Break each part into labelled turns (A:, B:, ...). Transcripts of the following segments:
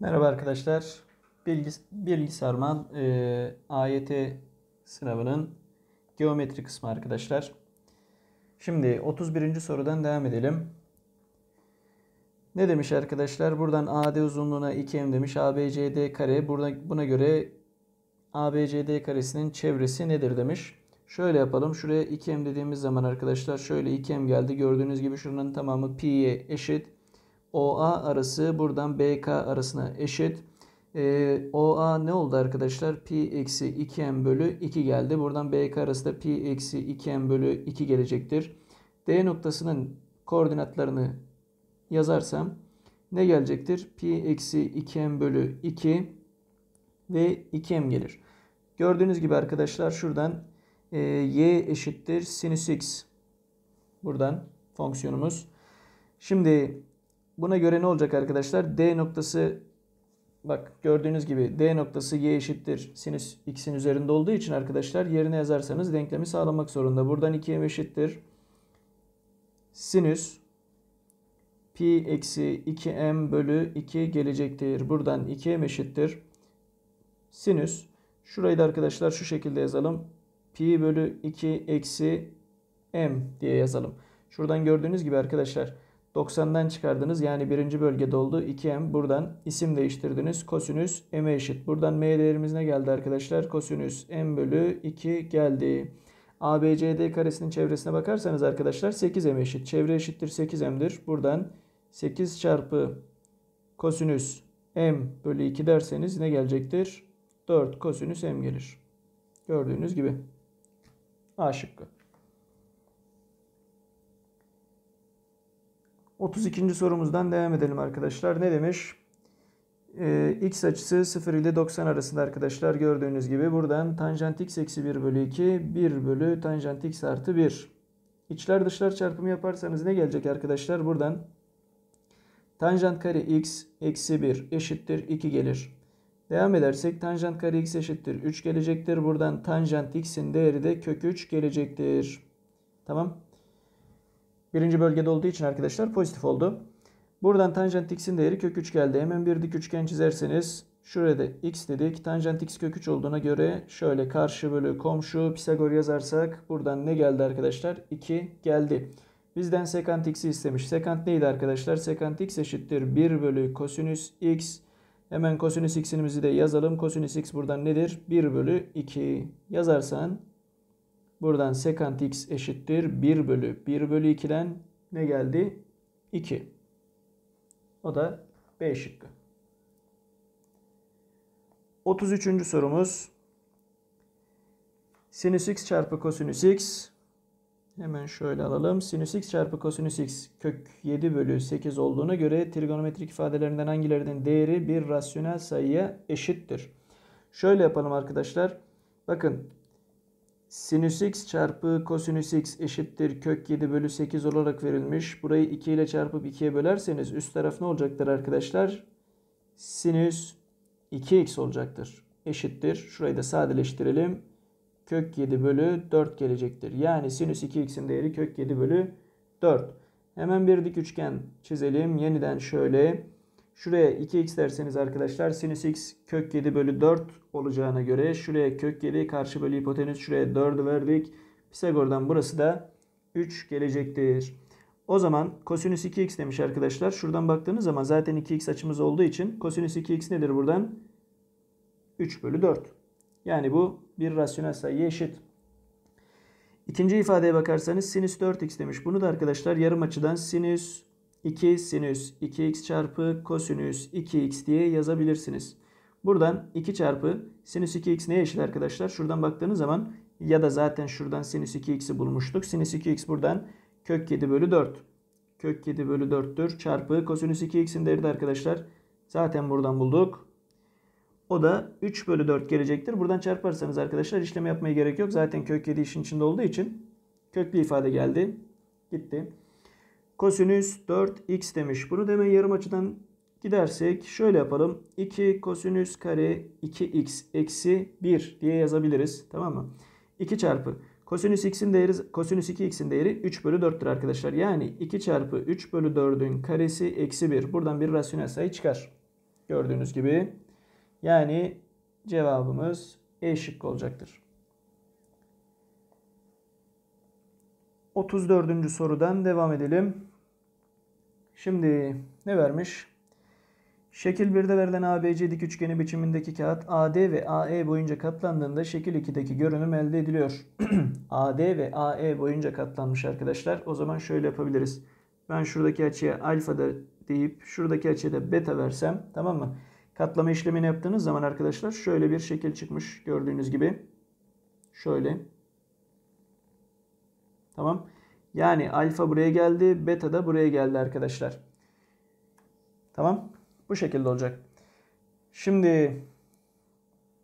A: Merhaba arkadaşlar. Bilgis Bilgisarman e, AYT sınavının geometri kısmı arkadaşlar. Şimdi 31. sorudan devam edelim. Ne demiş arkadaşlar? Buradan AD uzunluğuna 2M demiş. ABCD kare. Burada, buna göre ABCD karesinin çevresi nedir demiş. Şöyle yapalım. Şuraya 2M dediğimiz zaman arkadaşlar şöyle 2M geldi. Gördüğünüz gibi şuranın tamamı pi'ye eşit. OA arası buradan BK arasına eşit. E, ee, OA ne oldu arkadaşlar? Pi eksi 2m bölü 2 geldi. Buradan BK arası da pi eksi 2m bölü 2 gelecektir. D noktasının koordinatlarını yazarsam ne gelecektir? Pi eksi 2m bölü 2 ve 2m gelir. Gördüğünüz gibi arkadaşlar şuradan e, y eşittir sinüs x. Buradan fonksiyonumuz. Şimdi Buna göre ne olacak arkadaşlar? D noktası bak gördüğünüz gibi D noktası y eşittir sinüs x'in üzerinde olduğu için arkadaşlar yerine yazarsanız denklemi sağlamak zorunda. Buradan 2m eşittir sinüs pi eksi 2m bölü 2 gelecektir. Buradan 2m eşittir sinüs. Şurayı da arkadaşlar şu şekilde yazalım. Pi bölü 2 eksi m diye yazalım. Şuradan gördüğünüz gibi arkadaşlar 90'dan çıkardınız. Yani birinci bölgede oldu. 2m buradan isim değiştirdiniz. Kosinüs m'e eşit. Buradan m değerimiz ne geldi arkadaşlar? Kosinüs m bölü 2 geldi. ABCD karesinin çevresine bakarsanız arkadaşlar 8m eşit. Çevre eşittir 8m'dir. Buradan 8 çarpı kosinüs m bölü 2 derseniz ne gelecektir? 4 kosinüs m gelir. Gördüğünüz gibi. A şıkkı. 32. sorumuzdan devam edelim arkadaşlar. Ne demiş? Ee, x açısı 0 ile 90 arasında arkadaşlar gördüğünüz gibi buradan tanjant x eksi 1 bölü 2 1 bölü tanjant x artı 1. İçler dışlar çarpımı yaparsanız ne gelecek arkadaşlar? Buradan tanjant kare x eksi 1 eşittir 2 gelir. Devam edersek tanjant kare x eşittir 3 gelecektir. Buradan tanjant x'in değeri de kök 3 gelecektir. Tamam. Birinci bölgede olduğu için arkadaşlar pozitif oldu. Buradan tanjant x'in değeri kök 3 geldi. Hemen bir dik üçgen çizerseniz şurada x dedik. Tanjant x kök 3 olduğuna göre şöyle karşı bölü komşu Pisagor yazarsak buradan ne geldi arkadaşlar? 2 geldi. Bizden sekant x'i istemiş. Sekant neydi arkadaşlar? Sekant x eşittir 1 bölü kosinüs x. Hemen kosinüs x'imizi de yazalım. Kosinüs x buradan nedir? 1 bölü 2 yazarsan Buradan secant x eşittir 1 bölü 1 bölü 2'den ne geldi? 2. O da B şıkkı. 33. sorumuz. Sinüs x çarpı kosinüs x. Hemen şöyle alalım. Sinüs x çarpı kosinüs x kök 7 bölü 8 olduğuna göre trigonometrik ifadelerinden hangilerinin değeri bir rasyonel sayıya eşittir? Şöyle yapalım arkadaşlar. Bakın Sinüs x çarpı kosinüs x eşittir kök 7 bölü 8 olarak verilmiş. Burayı 2 ile çarpıp 2'ye bölerseniz üst taraf ne olacaktır arkadaşlar? Sinüs 2x olacaktır. Eşittir. Şurayı da sadeleştirelim. Kök 7 bölü 4 gelecektir. Yani sinüs 2x'in değeri kök 7 bölü 4. Hemen bir dik üçgen çizelim. Yeniden şöyle Şuraya 2x derseniz arkadaşlar sinüs x kök 7 bölü 4 olacağına göre şuraya kök 7 karşı bölü hipotenüs şuraya 4 verdik. Pisagor'dan burası da 3 gelecektir. O zaman kosinüs 2x demiş arkadaşlar. Şuradan baktığınız zaman zaten 2x açımız olduğu için kosinüs 2x nedir buradan? 3 bölü 4. Yani bu bir rasyonel sayı eşit. İkinci ifadeye bakarsanız sinüs 4x demiş. Bunu da arkadaşlar yarım açıdan sinüs 2 sinüs 2x çarpı kosinüs 2x diye yazabilirsiniz. Buradan 2 çarpı sinüs 2x neye eşit arkadaşlar? Şuradan baktığınız zaman ya da zaten şuradan sinüs 2x'i bulmuştuk. Sinüs 2x buradan kök 7 bölü 4. Kök 7 bölü 4'tür. Çarpı kosinüs 2x'in değeri de arkadaşlar zaten buradan bulduk. O da 3 bölü 4 gelecektir. Buradan çarparsanız arkadaşlar işlem yapmaya gerek yok. Zaten kök 7 işin içinde olduğu için köklü ifade geldi. Gitti kosinüs 4x demiş. Bunu demin yarım açıdan gidersek şöyle yapalım. 2 kosinüs kare 2x eksi 1 diye yazabiliriz. Tamam mı? 2 çarpı kosinüs x'in değeri kosinüs 2x'in değeri 3 bölü 4'tür arkadaşlar. Yani 2 çarpı 3 bölü 4'ün karesi eksi 1. Buradan bir rasyonel sayı çıkar. Gördüğünüz gibi. Yani cevabımız E şıkkı olacaktır. 34. sorudan devam edelim. Şimdi ne vermiş? Şekil 1'de verilen ABC dik üçgeni biçimindeki kağıt AD ve AE boyunca katlandığında şekil 2'deki görünüm elde ediliyor. AD ve AE boyunca katlanmış arkadaşlar. O zaman şöyle yapabiliriz. Ben şuradaki açıya alfa da deyip şuradaki açıya da beta versem tamam mı? Katlama işlemini yaptığınız zaman arkadaşlar şöyle bir şekil çıkmış gördüğünüz gibi. Şöyle. Tamam. Yani alfa buraya geldi, beta da buraya geldi arkadaşlar. Tamam. Bu şekilde olacak. Şimdi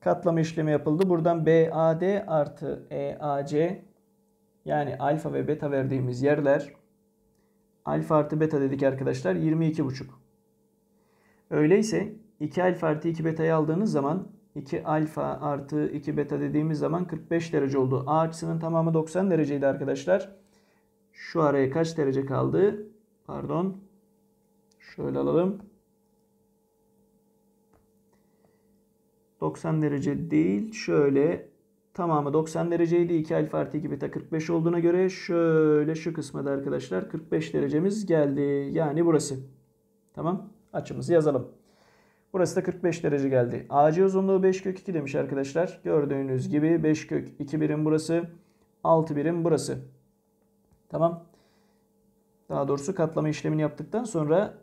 A: katlama işlemi yapıldı. Buradan BAD artı EAC yani alfa ve beta verdiğimiz yerler alfa artı beta dedik arkadaşlar 22,5. Öyleyse 2 alfa artı 2 beta'yı aldığınız zaman 2 alfa artı 2 beta dediğimiz zaman 45 derece oldu. A açısının tamamı 90 dereceydi arkadaşlar. Şu araya kaç derece kaldı? Pardon. Şöyle alalım. 90 derece değil. Şöyle tamamı 90 dereceydi. 2 alfa artı 2 beta 45 olduğuna göre şöyle şu kısmada arkadaşlar 45 derecemiz geldi. Yani burası. Tamam. Açımızı yazalım. Burası da 45 derece geldi. AC uzunluğu 5 kök 2 demiş arkadaşlar. Gördüğünüz gibi 5 kök 2 birim burası. 6 birim burası. Tamam. Daha doğrusu katlama işlemini yaptıktan sonra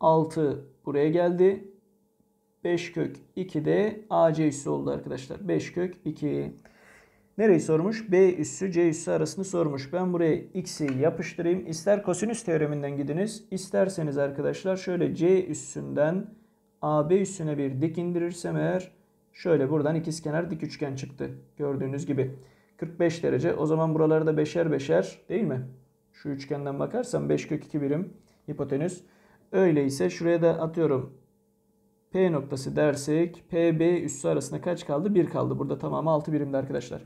A: 6 buraya geldi. 5 kök 2 de AC üssü oldu arkadaşlar. 5 kök 2. Nereyi sormuş? B üssü C üssü arasını sormuş. Ben buraya x'i yapıştırayım. İster kosinüs teoreminden gidiniz. isterseniz arkadaşlar şöyle C üssünden AB üstüne bir dik indirirsem eğer şöyle buradan ikizkenar dik üçgen çıktı. Gördüğünüz gibi 45 derece. O zaman buralarda beşer beşer değil mi? Şu üçgenden bakarsam 5 kök 2 birim hipotenüs. Öyleyse şuraya da atıyorum P noktası dersek PB üssü arasında kaç kaldı? 1 kaldı. Burada tamamı 6 birimdi arkadaşlar.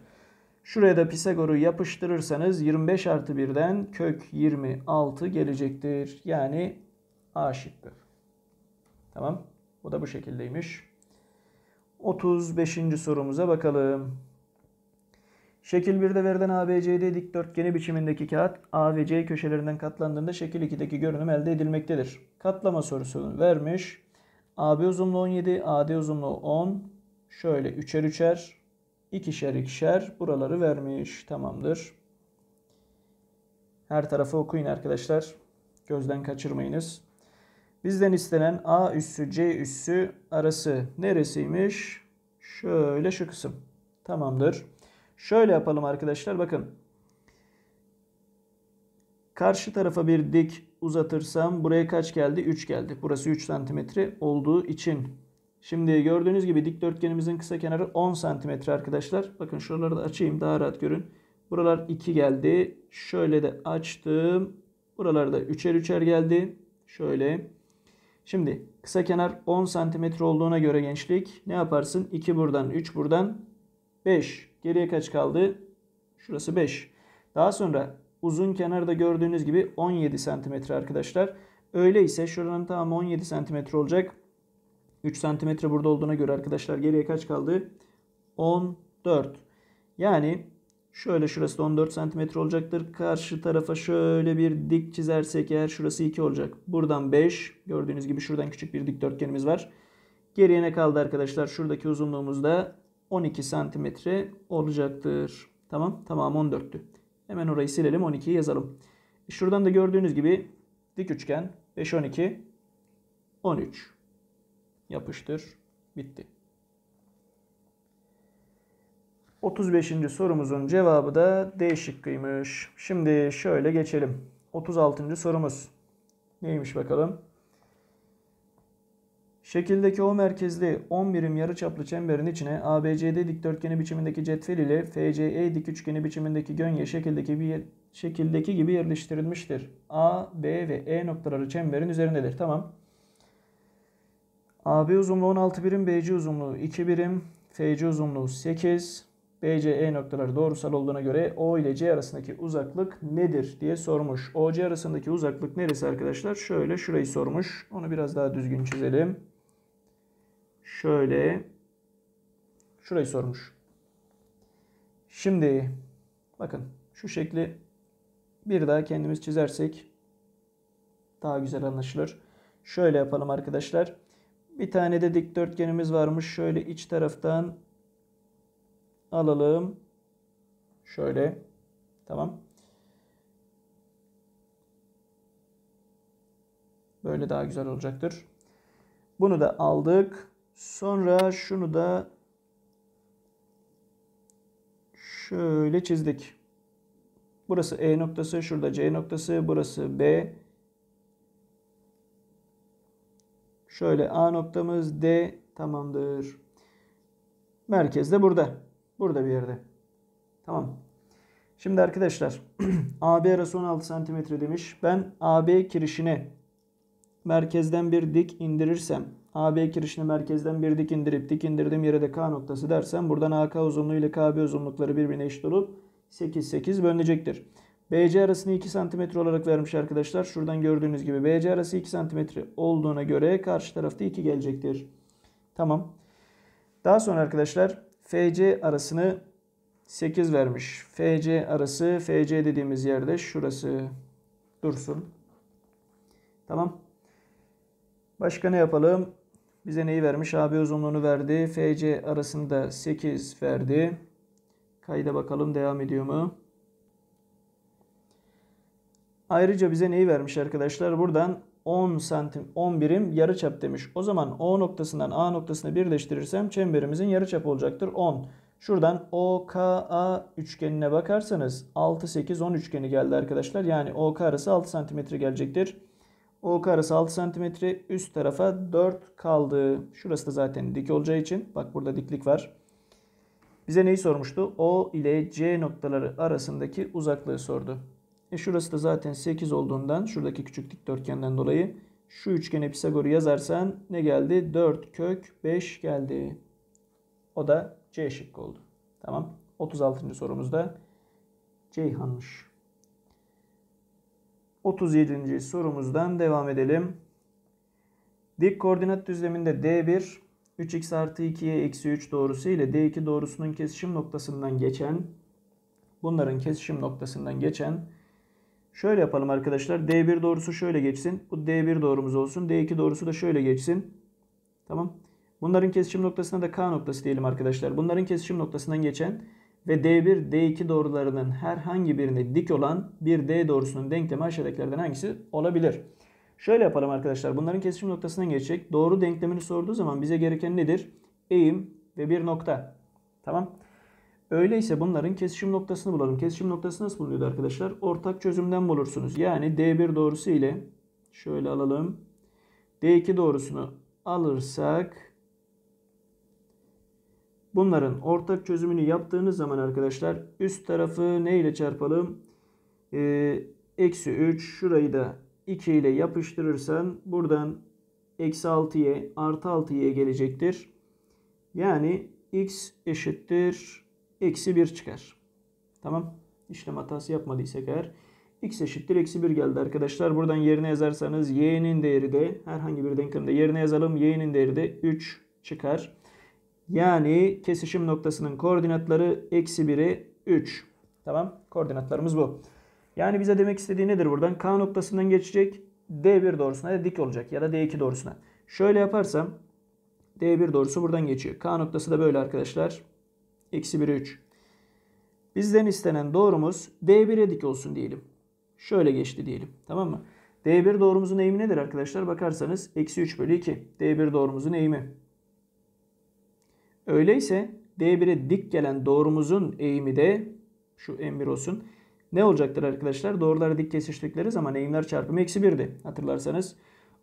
A: Şuraya da Pisagor'u yapıştırırsanız 25 artı 1'den kök 26 gelecektir. Yani A şıkkı. Tamam. Bu da bu şekildeymiş. 35. sorumuza bakalım. Şekil 1'de verilen ABCD dikdörtgeni biçimindeki kağıt A ve C köşelerinden katlandığında şekil 2'deki görünüm elde edilmektedir. Katlama sorusu vermiş. AB uzunluğu 17, AD uzunluğu 10. Şöyle üçer üçer, ikişer ikişer buraları vermiş. Tamamdır. Her tarafı okuyun arkadaşlar. Gözden kaçırmayınız. Bizden istenen A üssü C üssü arası neresiymiş? Şöyle şu kısım. Tamamdır. Şöyle yapalım arkadaşlar bakın. Karşı tarafa bir dik uzatırsam buraya kaç geldi? 3 geldi. Burası 3 santimetre olduğu için. Şimdi gördüğünüz gibi dikdörtgenimizin kısa kenarı 10 santimetre arkadaşlar. Bakın şuraları da açayım daha rahat görün. Buralar 2 geldi. Şöyle de açtım. Buralarda 3'er 3'er geldi. Şöyle. Şimdi kısa kenar 10 cm olduğuna göre gençlik ne yaparsın? 2 buradan 3 buradan 5. Geriye kaç kaldı? Şurası 5. Daha sonra uzun kenarda gördüğünüz gibi 17 cm arkadaşlar. Öyleyse şuranın tamamı 17 cm olacak. 3 cm burada olduğuna göre arkadaşlar geriye kaç kaldı? 14. Yani Şöyle şurası 14 cm olacaktır. Karşı tarafa şöyle bir dik çizersek eğer şurası 2 olacak. Buradan 5. Gördüğünüz gibi şuradan küçük bir dikdörtgenimiz var. Geriye ne kaldı arkadaşlar? Şuradaki uzunluğumuz da 12 cm olacaktır. Tamam. Tamam 14'tü. Hemen orayı silelim. 12'yi yazalım. E, şuradan da gördüğünüz gibi dik üçgen 5, 12, 13. Yapıştır. Bitti. 35. sorumuzun cevabı da D şıkkıymış. Şimdi şöyle geçelim. 36. sorumuz. Neymiş bakalım? Şekildeki O merkezli 10 birim yarıçaplı çemberin içine ABCD dikdörtgeni biçimindeki cetvel ile FCE dik üçgeni biçimindeki gönye şekildeki bir şekildeki gibi yerleştirilmiştir. A, B ve E noktaları çemberin üzerindedir. Tamam. AB uzunluğu 16 birim, BC uzunluğu 2 birim, FC uzunluğu 8, BCE noktaları doğrusal olduğuna göre O ile C arasındaki uzaklık nedir diye sormuş. OC arasındaki uzaklık neresi arkadaşlar? Şöyle şurayı sormuş. Onu biraz daha düzgün çizelim. Şöyle şurayı sormuş. Şimdi bakın şu şekli bir daha kendimiz çizersek daha güzel anlaşılır. Şöyle yapalım arkadaşlar. Bir tane de dikdörtgenimiz varmış. Şöyle iç taraftan alalım. Şöyle. Tamam.
B: Böyle daha güzel
A: olacaktır. Bunu da aldık. Sonra şunu da şöyle çizdik. Burası E noktası, şurada C noktası, burası B. Şöyle A noktamız D tamamdır. Merkez de burada. Burada bir yerde. Tamam. Şimdi arkadaşlar AB arası 16 cm demiş. Ben AB kirişine merkezden bir dik indirirsem AB kirişini merkezden bir dik indirip dik indirdiğim yere de K noktası dersem buradan AK uzunluğu ile KB uzunlukları birbirine eşit olup 8 8 bölünecektir. BC arasını 2 cm olarak vermiş arkadaşlar. Şuradan gördüğünüz gibi BC arası 2 cm olduğuna göre karşı tarafta 2 gelecektir. Tamam. Daha sonra arkadaşlar FC arasını 8 vermiş. FC arası FC dediğimiz yerde şurası dursun. Tamam. Başka ne yapalım? Bize neyi vermiş? AB uzunluğunu verdi. FC arasında 8 verdi. Kayda bakalım devam ediyor mu? Ayrıca bize neyi vermiş arkadaşlar? Buradan 10 santim 10 birim çap demiş. O zaman O noktasından A noktasını birleştirirsem çemberimizin yarı çap olacaktır 10. Şuradan OKA üçgenine bakarsanız 6 8 10 üçgeni geldi arkadaşlar. Yani OK arası 6 santimetre gelecektir. OK arası 6 santimetre üst tarafa 4 kaldı. Şurası da zaten dik olacağı için bak burada diklik var. Bize neyi sormuştu? O ile C noktaları arasındaki uzaklığı sordu. E şurası da zaten 8 olduğundan şuradaki küçük dikdörtgenden dolayı şu üçgene Pisagor'u yazarsan ne geldi? 4 kök 5 geldi. O da C şıkkı oldu. Tamam. 36. sorumuzda Ceyhan'mış. 37. sorumuzdan devam edelim. Dik koordinat düzleminde D1, 3x artı 2'ye eksi 3 doğrusu ile D2 doğrusunun kesişim noktasından geçen, bunların kesişim noktasından geçen Şöyle yapalım arkadaşlar. D1 doğrusu şöyle geçsin. Bu D1 doğrumuz olsun. D2 doğrusu da şöyle geçsin. Tamam. Bunların kesişim noktasına da K noktası diyelim arkadaşlar. Bunların kesişim noktasından geçen ve D1, D2 doğrularının herhangi birine dik olan bir D doğrusunun denklemi aşağıdakilerden hangisi olabilir? Şöyle yapalım arkadaşlar. Bunların kesişim noktasından geçecek. Doğru denklemini sorduğu zaman bize gereken nedir? Eğim ve bir nokta. Tamam. Öyleyse bunların kesişim noktasını bulalım. Kesişim noktası nasıl bulunuyordu arkadaşlar? Ortak çözümden bulursunuz. Yani D1 doğrusu ile şöyle alalım. D2 doğrusunu alırsak bunların ortak çözümünü yaptığınız zaman arkadaşlar üst tarafı ne ile çarpalım? Ee, eksi 3 şurayı da 2 ile yapıştırırsan buradan eksi 6'ya artı 6'ya gelecektir. Yani x eşittir eksi 1 çıkar. Tamam. İşlem hatası yapmadıysak eğer x eşittir eksi 1 geldi arkadaşlar. Buradan yerine yazarsanız y'nin değeri de herhangi bir denklemde yerine yazalım. y'nin değeri de 3 çıkar. Yani kesişim noktasının koordinatları eksi 1'e 3. Tamam. Koordinatlarımız bu. Yani bize demek istediği nedir buradan? K noktasından geçecek. D1 doğrusuna da dik olacak ya da D2 doğrusuna. Şöyle yaparsam D1 doğrusu buradan geçiyor. K noktası da böyle arkadaşlar. Eksi 1'e 3. Bizden istenen doğrumuz D1'e dik olsun diyelim. Şöyle geçti diyelim. Tamam mı? D1 doğrumuzun eğimi nedir arkadaşlar? Bakarsanız eksi 3 bölü 2. D1 doğrumuzun eğimi. Öyleyse D1'e dik gelen doğrumuzun eğimi de şu M1 olsun. Ne olacaktır arkadaşlar? Doğrular dik kesiştikleri zaman eğimler çarpımı eksi 1'di. Hatırlarsanız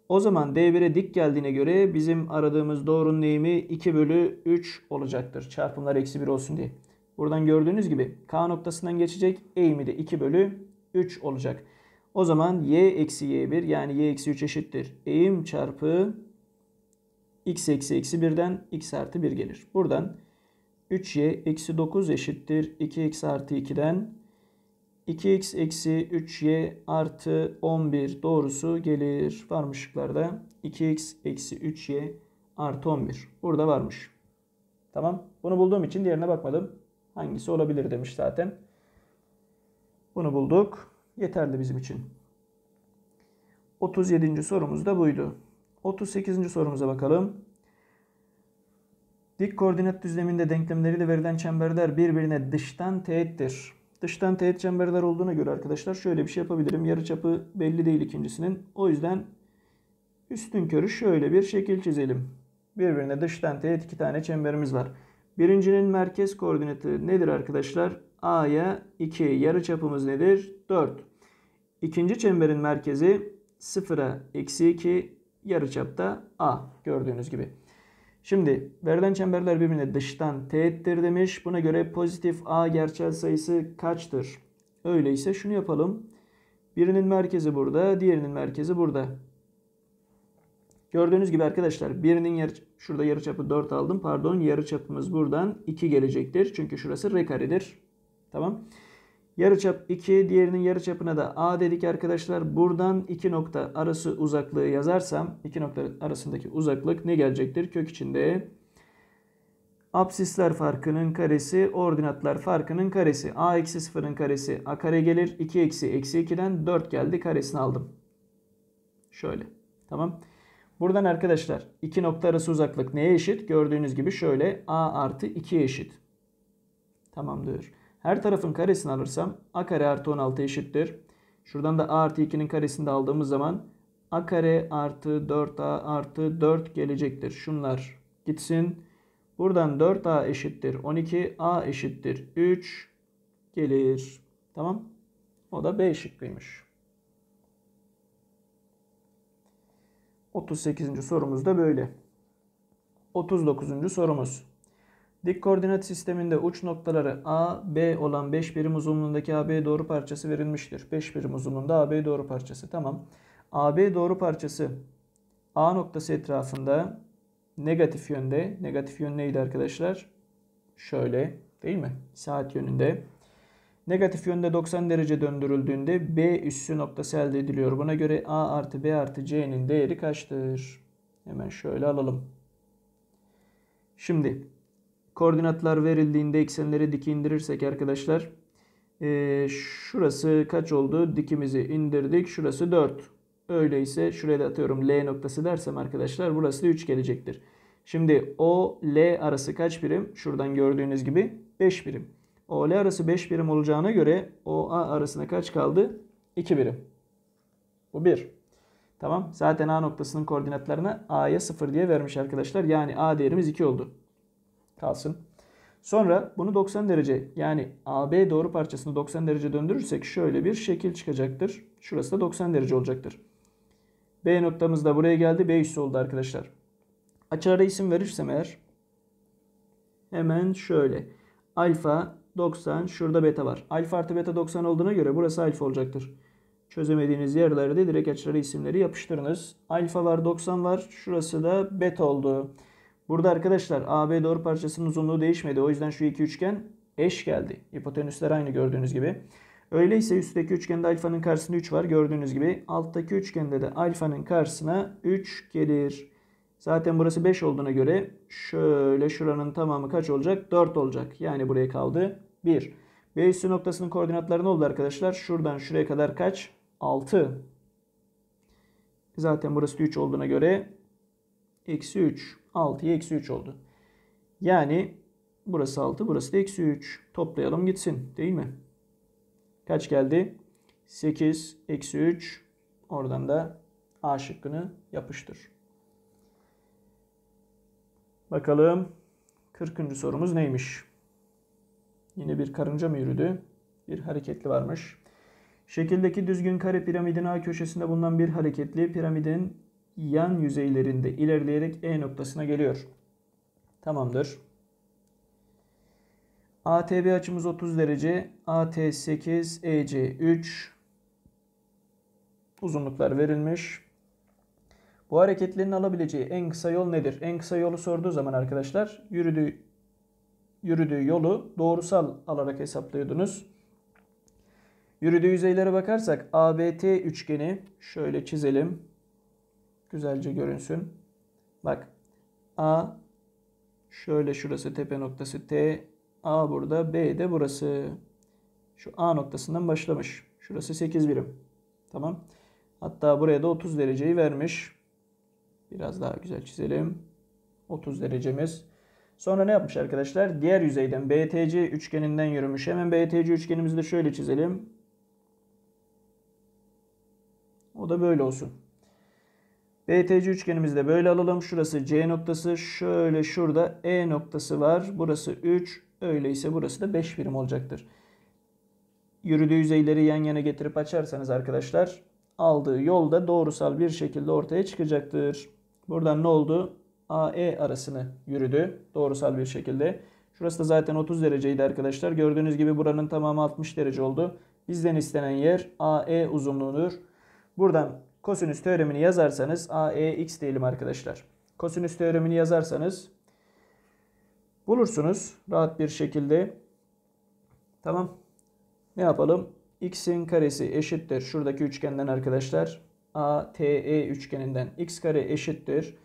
A: o zaman D1'e dik geldiğine göre bizim aradığımız doğrunun eğimi 2 bölü 3 olacaktır. Çarpımlar eksi 1 olsun diye. Buradan gördüğünüz gibi K noktasından geçecek. Eğimi de 2 bölü 3 olacak. O zaman y eksi y1 yani y eksi 3 eşittir. Eğim çarpı x eksi eksi 1'den x artı 1 gelir. Buradan 3y eksi 9 eşittir. 2x artı 2'den 2x eksi 3y artı 11 doğrusu gelir. Varmış şıklarda 2x eksi 3y artı 11. Burada varmış. Tamam. Bunu bulduğum için diğerine bakmadım. Hangisi olabilir demiş zaten. Bunu bulduk. Yeterli bizim için. 37. sorumuz da buydu. 38. sorumuza bakalım. Dik koordinat düzleminde denklemleriyle verilen çemberler birbirine dıştan teğettir. Dıştan teğet çemberler olduğuna göre arkadaşlar şöyle bir şey yapabilirim. Yarı çapı belli değil ikincisinin. O yüzden üstün körü şöyle bir şekil çizelim. Birbirine dıştan teğet iki tane çemberimiz var. Birincinin merkez koordinatı nedir arkadaşlar? A'ya 2. Yarı çapımız nedir? 4. İkinci çemberin merkezi 0'a eksi 2. Yarı çapta A. Gördüğünüz gibi. Şimdi verilen çemberler birbirine dıştan teğettir demiş. Buna göre pozitif A gerçel sayısı kaçtır? Öyleyse şunu yapalım. Birinin merkezi burada, diğerinin merkezi burada. Gördüğünüz gibi arkadaşlar birinin yarı, şurada yarıçapı 4 aldım. Pardon yarıçapımız buradan 2 gelecektir. Çünkü şurası r karedir. Tamam. Yarıçap 2 diğerinin yarıçapına da A dedik arkadaşlar. Buradan 2 nokta arası uzaklığı yazarsam 2 nokta arasındaki uzaklık ne gelecektir? Kök içinde absisler farkının karesi, ordinatlar farkının karesi. A eksi 0'ın karesi A kare gelir. 2 eksi eksi 2'den 4 geldi karesini aldım. Şöyle. Tamam. Buradan arkadaşlar iki nokta arası uzaklık neye eşit? Gördüğünüz gibi şöyle A artı 2 eşit. Tamamdır. Her tarafın karesini alırsam a kare artı 16 eşittir. Şuradan da a artı 2'nin karesini de aldığımız zaman a kare artı 4a artı 4 gelecektir. Şunlar gitsin. Buradan 4a eşittir 12, a eşittir 3 gelir. Tamam. O da b şıkkıymış. 38. sorumuz da böyle. 39. sorumuz. Dik koordinat sisteminde uç noktaları A, B olan 5 birim uzunluğundaki AB doğru parçası verilmiştir. 5 birim uzunluğunda AB doğru parçası. Tamam. AB doğru parçası A noktası etrafında negatif yönde. Negatif yön neydi arkadaşlar? Şöyle değil mi? Saat yönünde. Negatif yönde 90 derece döndürüldüğünde B üssü noktası elde ediliyor. Buna göre A artı B artı C'nin değeri kaçtır? Hemen şöyle alalım. Şimdi Koordinatlar verildiğinde eksenleri dik indirirsek arkadaşlar e, şurası kaç oldu? Dikimizi indirdik. Şurası 4. Öyleyse şuraya da atıyorum L noktası dersem arkadaşlar burası da 3 gelecektir. Şimdi O L arası kaç birim? Şuradan gördüğünüz gibi 5 birim. O L arası 5 birim olacağına göre O A arasına kaç kaldı? 2 birim. Bu 1. Tamam. Zaten A noktasının koordinatlarını A'ya 0 diye vermiş arkadaşlar. Yani A değerimiz 2 oldu kalsın. Sonra bunu 90 derece yani AB doğru parçasını 90 derece döndürürsek şöyle bir şekil çıkacaktır. Şurası da 90 derece olacaktır. B noktamız da buraya geldi. B üssü oldu arkadaşlar. Açılara isim verirsem eğer hemen şöyle. Alfa 90 şurada beta var. Alfa artı beta 90 olduğuna göre burası alfa olacaktır. Çözemediğiniz yerlerde direkt açılara isimleri yapıştırınız. Alfa var 90 var. Şurası da beta oldu. Burada arkadaşlar AB doğru parçasının uzunluğu değişmedi. O yüzden şu iki üçgen eş geldi. Hipotenüsler aynı gördüğünüz gibi. Öyleyse üstteki üçgende alfanın karşısında 3 var. Gördüğünüz gibi alttaki üçgende de alfanın karşısına 3 gelir. Zaten burası 5 olduğuna göre şöyle şuranın tamamı kaç olacak? 4 olacak. Yani buraya kaldı 1. B üssü noktasının koordinatları ne oldu arkadaşlar? Şuradan şuraya kadar kaç? 6. Zaten burası 3 olduğuna göre eksi 3. 6'ya eksi 3 oldu. Yani burası 6 burası da eksi 3. Toplayalım gitsin değil mi? Kaç geldi? 8 eksi 3 oradan da A şıkkını yapıştır. Bakalım 40. sorumuz neymiş? Yine bir karınca mı yürüdü? Bir hareketli varmış. Şekildeki düzgün kare piramidin A köşesinde bulunan bir hareketli piramidin yan yüzeylerinde ilerleyerek E noktasına geliyor. Tamamdır. ATB açımız 30 derece. AT8, EC3 uzunluklar verilmiş. Bu hareketlerin alabileceği en kısa yol nedir? En kısa yolu sorduğu zaman arkadaşlar yürüdüğü, yürüdüğü yolu doğrusal alarak hesaplıyordunuz. Yürüdüğü yüzeylere bakarsak ABT üçgeni şöyle çizelim. Güzelce görünsün. Bak A şöyle şurası tepe noktası T A burada B de burası. Şu A noktasından başlamış. Şurası 8 birim. Tamam. Hatta buraya da 30 dereceyi vermiş. Biraz daha güzel çizelim. 30 derecemiz. Sonra ne yapmış arkadaşlar? Diğer yüzeyden BTC üçgeninden yürümüş. Hemen BTC üçgenimizi de şöyle çizelim. O da böyle olsun. BTC üçgenimizi de böyle alalım. Şurası C noktası. Şöyle şurada E noktası var. Burası 3. Öyleyse burası da 5 birim olacaktır. Yürüdüğü yüzeyleri yan yana getirip açarsanız arkadaşlar aldığı yolda doğrusal bir şekilde ortaya çıkacaktır. Buradan ne oldu? AE arasını yürüdü doğrusal bir şekilde. Şurası da zaten 30 dereceydi arkadaşlar. Gördüğünüz gibi buranın tamamı 60 derece oldu. Bizden istenen yer AE uzunluğudur. Buradan Kosinüs teoremini yazarsanız a e x diyelim arkadaşlar. Kosinüs teoremini yazarsanız bulursunuz rahat bir şekilde. Tamam. Ne yapalım? x'in karesi eşittir. Şuradaki üçgenden arkadaşlar. Ate üçgeninden x kare eşittir.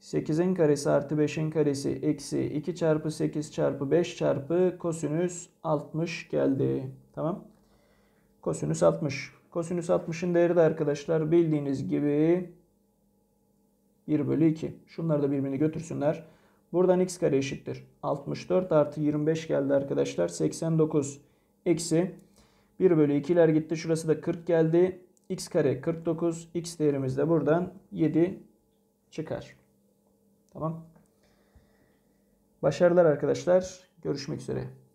A: 8'in karesi artı 5'in karesi eksi 2 çarpı 8 çarpı 5 çarpı kosinüs 60 geldi. Tamam. Kosinüs 60. Kosinüs 60'ın değeri de arkadaşlar bildiğiniz gibi 1 bölü 2. Şunları da birbirini götürsünler. Buradan x kare eşittir. 64 artı 25 geldi arkadaşlar. 89 eksi 1 bölü 2'ler gitti. Şurası da 40 geldi. x kare 49. x değerimiz de buradan 7 çıkar. Tamam. Başarılar arkadaşlar. Görüşmek üzere.